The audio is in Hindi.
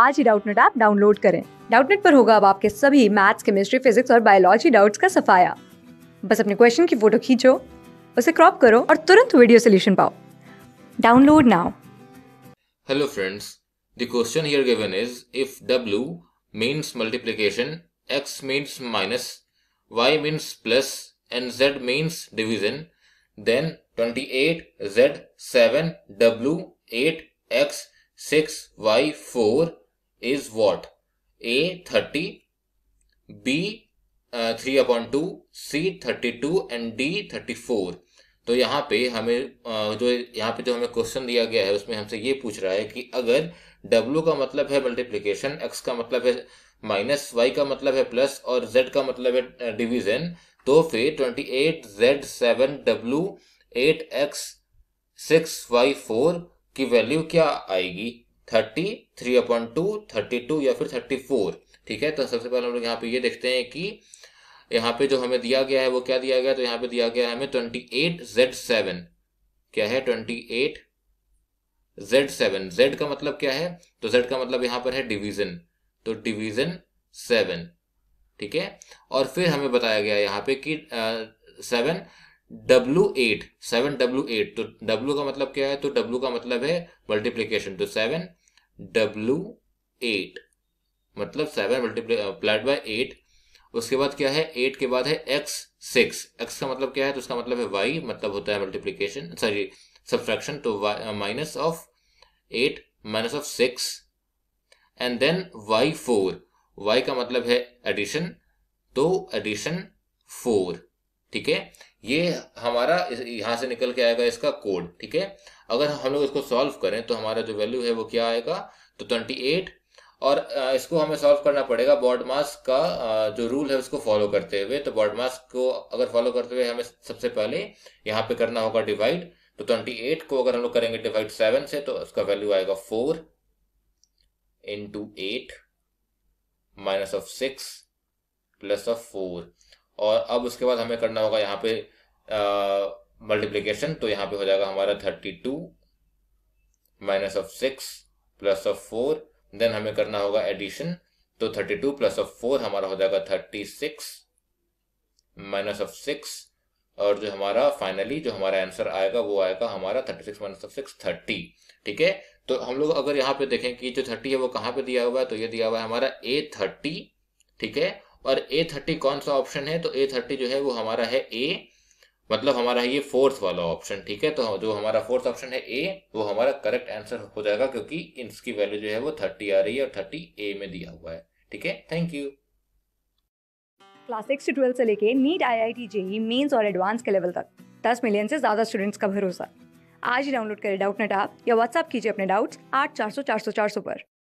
आज ही डाउटनेट ऐप डाउनलोड करें डाउटनेट पर होगा अब आपके सभी मैथ्स केमिस्ट्री फिजिक्स और बायोलॉजी डाउट्स का सफाया बस अपने क्वेश्चन की फोटो खींचो उसे क्रॉप करो और तुरंत वीडियो सोल्यूशन पाओ download now hello friends the question here given is if W means multiplication X means minus Y means plus and Z means division then 28 z 7 w 8 x 6 y 4 is what A thirty B three upon two C thirty two and D thirty four तो यहाँ पे हमें जो यहाँ पे जो हमें क्वेश्चन दिया गया है उसमें हमसे ये पूछ रहा है कि अगर W का मतलब है मल्टीप्लीकेशन X का मतलब है माइनस वाई का मतलब है प्लस और Z का मतलब है डिवीजन तो फिर twenty eight Z seven W eight X six Y four की वैल्यू क्या आएगी thirty three upon two thirty two या फिर थर्टी फोर ठीक है तो सबसे पहले हम लोग यहाँ पे ये देखते हैं कि यहाँ पे जो हमें दिया गया है वो क्या दिया गया तो यहाँ पे दिया गया है हमें ट्वेंटी एट जेड सेवन क्या है twenty eight Z seven Z का मतलब क्या है तो जेड का मतलब यहाँ पर है डिवीजन तो डिवीजन सेवन ठीक है और फिर हमें बताया गया यहाँ पे कि seven W eight seven W eight तो डब्ल्यू का मतलब क्या है तो डब्ल्यू का मतलब है मल्टीप्लीकेशन तो सेवन डब्ल्यू एट मतलब सेवन मल्टीप्लाइड बाई एट उसके बाद क्या है एट के बाद है एक्स सिक्स एक्स का मतलब क्या है तो उसका मतलब है वाई मतलब होता है मल्टीप्लीकेशन सॉरी सब्सट्रैक्शन तो minus of eight minus of six and then Y four Y का मतलब है एडिशन तो एडिशन फोर ठीक है ये हमारा यहां से निकल के आएगा इसका कोड ठीक है अगर हम लोग इसको सॉल्व करें तो हमारा जो वैल्यू है वो क्या आएगा तो ट्वेंटी एट और इसको हमें सॉल्व करना पड़ेगा मास का जो रूल है उसको फॉलो करते हुए तो मास को अगर फॉलो करते हुए हमें सबसे पहले यहाँ पे करना होगा डिवाइड तो ट्वेंटी एट को अगर हम लोग करेंगे डिवाइड सेवन से तो उसका वैल्यू आएगा four into eight minus of six plus of four और अब उसके बाद हमें करना होगा यहाँ पे मल्टीप्लीकेशन तो यहाँ पे हो जाएगा हमारा thirty two minus of six plus of four then हमें करना होगा एडिशन तो thirty two plus of four हमारा हो जाएगा thirty six minus of six और जो हमारा फाइनली जो हमारा आंसर आएगा वो आएगा हमारा thirty six minus of six thirty ठीक है तो हम लोग अगर यहाँ पे देखें कि जो थर्टी है वो कहाँ पे दिया हुआ है तो ये दिया हुआ है हमारा ए थर्टी ठीक है और ए थर्टी कौन सा ऑप्शन है तो ए थर्टी जो है वो हमारा है ए मतलब हमारा ये फोर्थ वाला ऑप्शन ठीक है तो जो हमारा फोर्थ ऑप्शन है ए वो हमारा करेक्ट आंसर हो जाएगा क्योंकि इसकी वैल्यू जो है वो थर्टी आ रही है और थर्टी ए में दिया हुआ है ठीक है थैंक यू क्लास सिक्स से ट्वेल्थ से लेके NEET I I T JEE Mains और एडवांस के लेवल तक दस मिलियन से ज़्यादा स्टूडेंट्स का भरोसा आज ही डाउनलोड करें डाउट नेट आप या व्हाट्सअप कीजिए अपने डाउट्स आठ चार सौ चार सौ चार सौ पर